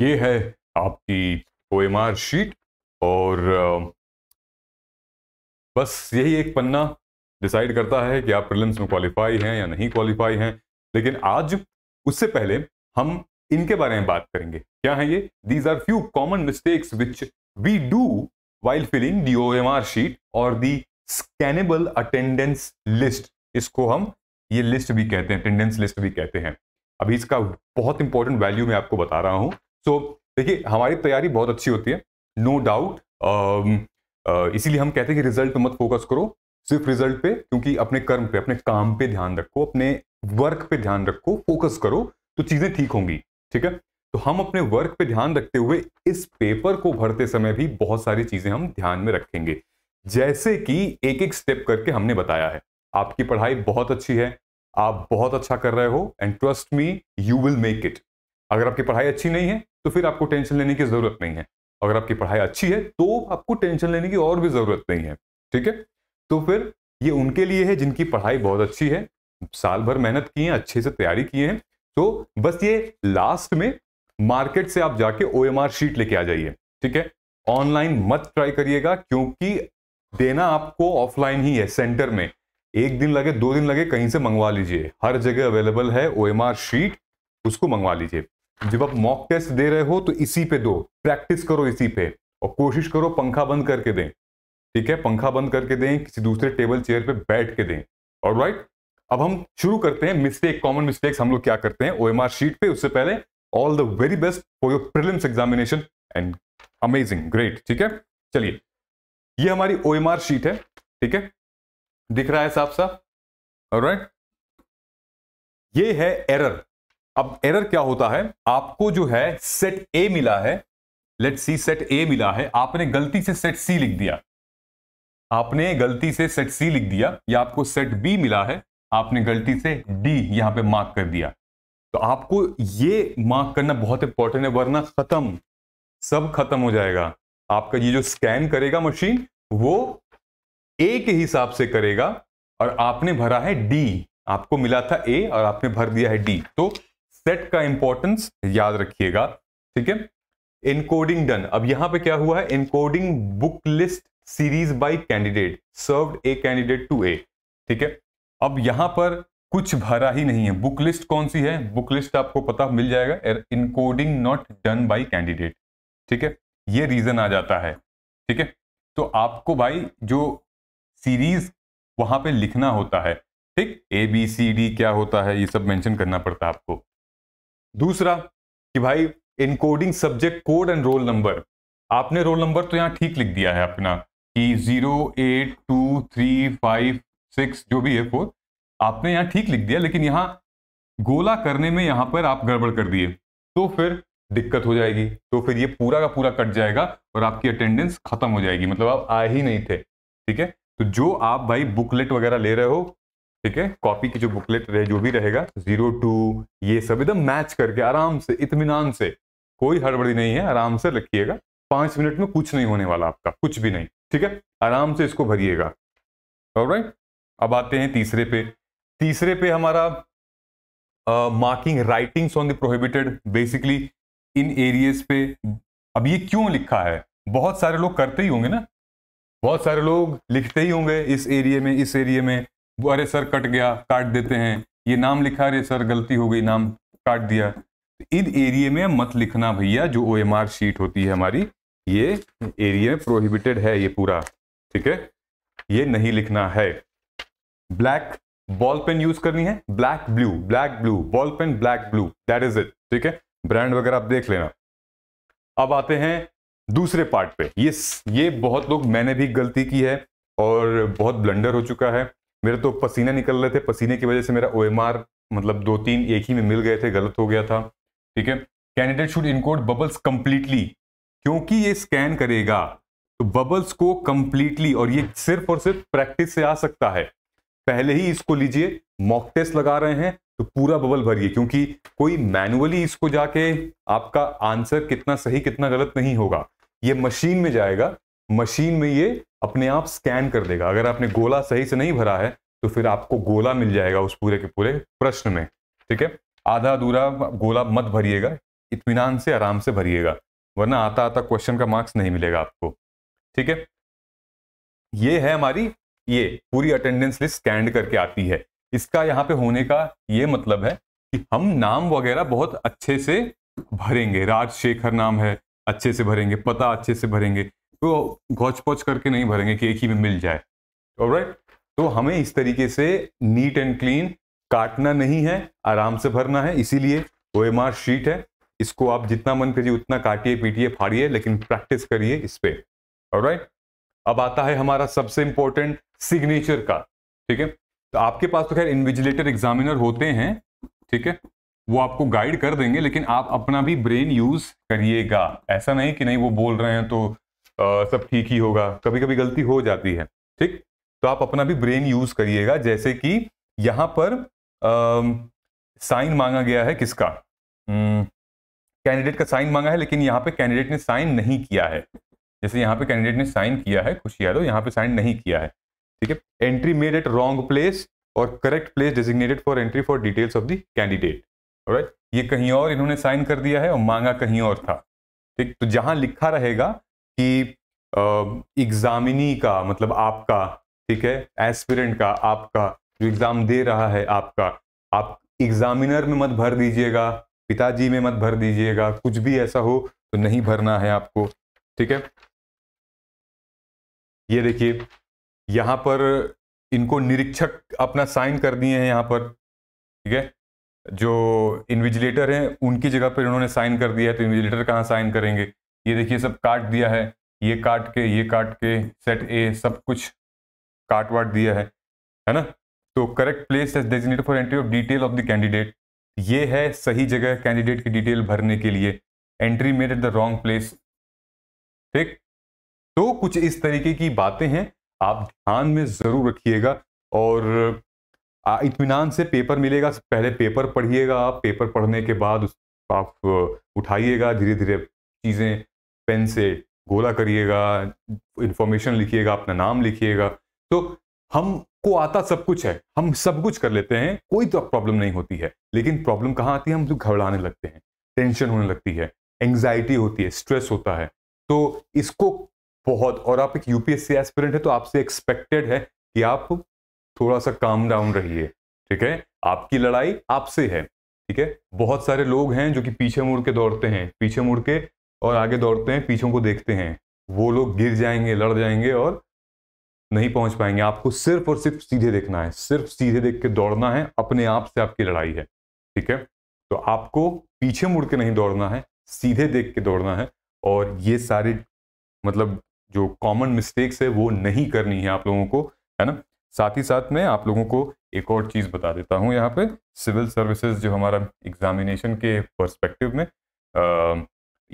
ये है आपकी ओ शीट और बस यही एक पन्ना डिसाइड करता है कि आप प्रिलिम्स में क्वालिफाई हैं या नहीं क्वालिफाई हैं लेकिन आज उससे पहले हम इनके बारे में बात करेंगे क्या है ये these are few common mistakes which we do while filling the O M R sheet और दी स्कैनेबल अटेंडेंस लिस्ट इसको हम ये लिस्ट भी कहते हैं अटेंडेंस लिस्ट भी कहते हैं अभी इसका बहुत इंपॉर्टेंट वैल्यू मैं आपको बता रहा हूं सो देखिए हमारी तैयारी बहुत अच्छी होती है नो डाउट um, uh, इसीलिए हम कहते हैं कि रिजल्ट पे मत फोकस करो सिर्फ रिजल्ट पे क्योंकि अपने कर्म पे अपने काम पे ध्यान रखो अपने वर्क पे ध्यान रखो फोकस करो तो चीजें ठीक होंगी ठीक है तो हम अपने वर्क पे ध्यान रखते हुए इस पेपर को भरते समय भी बहुत सारी चीजें हम ध्यान में रखेंगे जैसे कि एक एक स्टेप करके हमने बताया है आपकी पढ़ाई बहुत अच्छी है आप बहुत अच्छा कर रहे हो and trust me you will make it अगर आपकी पढ़ाई अच्छी नहीं है तो फिर आपको टेंशन लेने की जरूरत नहीं है अगर आपकी पढ़ाई अच्छी है तो आपको टेंशन लेने की और भी जरूरत नहीं है ठीक है तो फिर ये उनके लिए है जिनकी पढ़ाई बहुत अच्छी है साल भर मेहनत की है अच्छे से तैयारी किए हैं तो बस ये लास्ट में मार्केट से आप जाके ओ शीट लेके आ जाइए ठीक है ऑनलाइन मत ट्राई करिएगा क्योंकि देना आपको ऑफलाइन ही है सेंटर में एक दिन लगे दो दिन लगे कहीं से मंगवा लीजिए हर जगह अवेलेबल है ओ शीट उसको मंगवा लीजिए जब आप मॉक टेस्ट दे रहे हो तो इसी पे दो प्रैक्टिस करो इसी पे और कोशिश करो पंखा बंद करके दें ठीक है पंखा बंद करके दें किसी दूसरे टेबल चेयर पे बैठ के दें और राइट अब हम शुरू करते हैं मिस्टेक कॉमन मिस्टेक्स हम लोग क्या करते हैं ओ शीट पे उससे पहले all the very best for your prelims examination and amazing great ठीक है चलिए ये हमारी ओ शीट है ठीक है दिख रहा है साफ साफ राइट ये है एरर अब एरर क्या होता है आपको जो है सेट ए मिला है लेट सी सेट ए मिला है आपने गलती से सेट सी लिख दिया आपने गलती से सेट सी लिख दिया या आपको सेट बी मिला है आपने गलती से डी यहां पे मार्क कर दिया तो आपको ये मार्क करना बहुत इंपॉर्टेंट है वरना खत्म सब खत्म हो जाएगा आपका ये जो स्कैन करेगा मशीन वो ए के हिसाब से करेगा और आपने भरा है डी आपको मिला था ए और आपने भर दिया है डी तो सेट का इंपॉर्टेंस याद रखिएगा ठीक है इनकोडिंग डन अब यहां पे क्या हुआ है encoding booklet series by candidate served a candidate to a ठीक है अब यहां पर कुछ भरा ही नहीं है बुक लिस्ट कौन सी है बुक लिस्ट आपको पता मिल जाएगा encoding not done by candidate ठीक है ये रीजन आ जाता है ठीक है तो आपको भाई जो सीरीज वहां पे लिखना होता है ठीक ए बी सी डी क्या होता है ये सब मेंशन करना पड़ता है आपको दूसरा कि भाई encoding subject code and roll number आपने रोल नंबर तो यहाँ ठीक लिख दिया है अपना कि zero eight two three five six जो भी है फोर आपने यहाँ ठीक लिख दिया लेकिन यहाँ गोला करने में यहाँ पर आप गड़बड़ कर दिए तो फिर दिक्कत हो जाएगी तो फिर ये पूरा का पूरा कट जाएगा और आपकी अटेंडेंस खत्म हो जाएगी मतलब आप आए ही नहीं थे ठीक है तो जो आप भाई बुकलेट वगैरह ले रहे हो ठीक है कॉपी की जो बुकलेट रहे जो भी रहेगा जीरो टू ये सब एकदम मैच करके आराम से इतमान से कोई हड़बड़ी नहीं है आराम से रखिएगा पांच मिनट में कुछ नहीं होने वाला आपका कुछ भी नहीं ठीक है आराम से इसको भरिएगा और राइट अब आते हैं तीसरे पे तीसरे पे हमारा marking writings on the prohibited basically in areas पे अब ये क्यों लिखा है बहुत सारे लोग करते ही होंगे ना बहुत सारे लोग लिखते ही होंगे इस एरिया में इस एरिया में वो अरे सर कट गया काट देते हैं ये नाम लिखा अरे सर गलती हो गई नाम काट दिया तो इन एरिए में मत लिखना भैया जो ओ एम आर शीट होती है हमारी ये एरिया में प्रोहिबिटेड है ये पूरा ठीक है ये नहीं लिखना है ब्लैक बॉल पेन यूज करनी है black blue black blue ball pen black blue that is it ठीक है ब्रांड वगैरह आप देख लेना अब आते हैं दूसरे पार्ट पे ये ये बहुत लोग मैंने भी गलती की है और बहुत ब्लंडर हो चुका है मेरे तो पसीना निकल रहे थे पसीने की वजह से मेरा ओ मतलब दो तीन एक ही में मिल गए थे गलत हो गया था ठीक है candidate should encode bubbles completely क्योंकि ये स्कैन करेगा तो बबल्स को कंप्लीटली और ये सिर्फ और सिर्फ प्रैक्टिस से आ सकता है पहले ही इसको लीजिए मॉक टेस्ट लगा रहे हैं तो पूरा बबल भरिए क्योंकि कोई मैनुअली इसको जाके आपका आंसर कितना सही कितना गलत नहीं होगा ये मशीन में जाएगा मशीन में ये अपने आप स्कैन कर देगा अगर आपने गोला सही से नहीं भरा है तो फिर आपको गोला मिल जाएगा उस पूरे के पूरे प्रश्न में ठीक है आधा अधूरा गोला मत भरिएगा इतमान से आराम से भरिएगा वरना आता आता क्वेश्चन का मार्क्स नहीं मिलेगा आपको ठीक है ये है हमारी ये पूरी अटेंडेंस लिस्ट स्कैंड करके आती है इसका यहाँ पे होने का ये मतलब है कि हम नाम वगैरह बहुत अच्छे से भरेंगे राजशेखर नाम है अच्छे से भरेंगे पता अच्छे से भरेंगे तो घोच पोच करके नहीं भरेंगे कि एक ही में मिल जाए राइट तो हमें इस तरीके से नीट एंड क्लीन काटना नहीं है आराम से भरना है इसीलिए ओ एम आर शीट है इसको आप जितना मन करिए उतना काटिए पीटिए फाड़िए लेकिन प्रैक्टिस करिए इस पर राइट अब आता है हमारा सबसे इंपॉर्टेंट सिग्नेचर का ठीक है तो आपके पास तो खैर इन्विजिलेटर एग्जामिनर होते हैं ठीक है वो आपको गाइड कर देंगे लेकिन आप अपना भी ब्रेन यूज करिएगा ऐसा नहीं कि नहीं वो बोल रहे हैं तो सब ठीक ही होगा कभी कभी गलती हो जाती है ठीक तो आप अपना भी ब्रेन यूज करिएगा जैसे कि यहां पर साइन मांगा गया है किसका कैंडिडेट का साइन मांगा है लेकिन यहाँ पे कैंडिडेट ने साइन नहीं किया है जैसे यहाँ पे कैंडिडेट ने साइन किया है खुशी यादव यहाँ पे साइन नहीं किया है ठीक है entry made at wrong place और correct place designated for entry for details of the candidate right ये कहीं और इन्होंने साइन कर दिया है और मांगा कहीं और था ठीक तो जहां लिखा रहेगा कि एग्जामिनी का मतलब आपका ठीक है एस्पिरेंट का आपका जो एग्जाम दे रहा है आपका आप एग्जामिनर में मत भर दीजिएगा पिताजी में मत भर दीजिएगा कुछ भी ऐसा हो तो नहीं भरना है आपको ठीक है ये देखिए यहां पर इनको निरीक्षक अपना साइन कर दिए हैं यहां पर ठीक है जो इन्विजिलेटर हैं उनकी जगह पर इन्होंने साइन कर दिया है तो इन्विजिलेटर कहाँ साइन करेंगे ये देखिए सब काट दिया है ये काट के ये काट के सेट ए सब कुछ काट वाट दिया है है ना तो correct place as designated for entry of detail of the candidate ये है सही जगह कैंडिडेट की डिटेल भरने के लिए entry made at the wrong place ठीक तो कुछ इस तरीके की बातें हैं आप ध्यान में ज़रूर रखिएगा और इतमान से पेपर मिलेगा पहले पेपर पढ़िएगा आप पेपर पढ़ने के बाद आप उठाइएगा धीरे धीरे चीज़ें पेन से गोला करिएगा इन्फॉर्मेशन लिखिएगा अपना नाम लिखिएगा तो हमको आता सब कुछ है हम सब कुछ कर लेते हैं कोई तो प्रॉब्लम नहीं होती है लेकिन प्रॉब्लम कहाँ आती है हम तो घबराने लगते हैं टेंशन होने लगती है एंग्जाइटी होती है स्ट्रेस होता है तो इसको बहुत और आप एक यूपीएससी एस्पिरेंट है तो आपसे एक्सपेक्टेड है कि आप थोड़ा सा काम डाउन रहिए ठीक है आपकी लड़ाई आपसे है ठीक है बहुत सारे लोग हैं जो कि पीछे मुड़ के दौड़ते हैं पीछे मुड़ के और आगे दौड़ते हैं पीछों को देखते हैं वो लोग गिर जाएंगे लड़ जाएंगे और नहीं पहुंच पाएंगे आपको सिर्फ और सिर्फ सीधे देखना है सिर्फ सीधे देख के दौड़ना है अपने आप से आपकी लड़ाई है ठीक है तो आपको पीछे मुड़ के नहीं दौड़ना है सीधे देख के दौड़ना है और ये सारे मतलब जो कॉमन मिस्टेक्स है वो नहीं करनी है आप लोगों को है ना साथ ही साथ मैं आप लोगों को एक और चीज़ बता देता हूँ यहाँ पे सिविल सर्विसेज जो हमारा एग्जामिनेशन के परस्पेक्टिव में आ,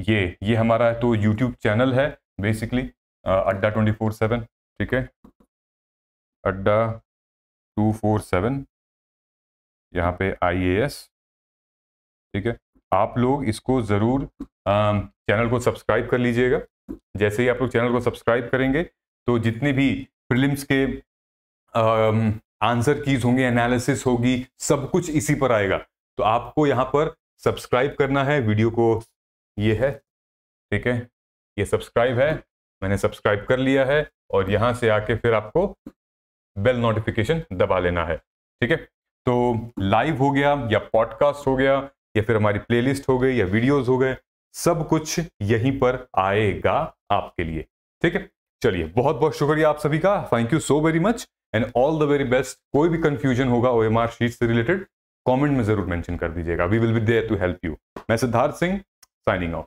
ये ये हमारा तो यूट्यूब चैनल है basically Adda twenty four seven ठीक है अड्डा टू फोर सेवन यहाँ पे आई ए एस ठीक है आप लोग इसको ज़रूर चैनल को सब्सक्राइब कर लीजिएगा जैसे ही आप लोग चैनल को सब्सक्राइब करेंगे तो जितने भी फिल्म्स के आंसर कीज होंगे एनालिसिस होगी सब कुछ इसी पर आएगा तो आपको यहाँ पर सब्सक्राइब करना है वीडियो को ये है ठीक है ये सब्सक्राइब है मैंने सब्सक्राइब कर लिया है और यहाँ से आके फिर आपको बेल नोटिफिकेशन दबा लेना है ठीक है तो लाइव हो गया या पॉडकास्ट हो गया या फिर हमारी प्लेलिस्ट हो गई या वीडियोस हो गए सब कुछ यहीं पर आएगा आपके लिए ठीक है चलिए बहुत बहुत शुक्रिया आप सभी का thank you so very much and all the very best कोई भी कंफ्यूजन होगा ओ एम आर शीट से रिलेटेड कमेंट में जरूर मेंशन कर दीजिएगा we will be there to help you मैं सिद्धार्थ सिंह signing off.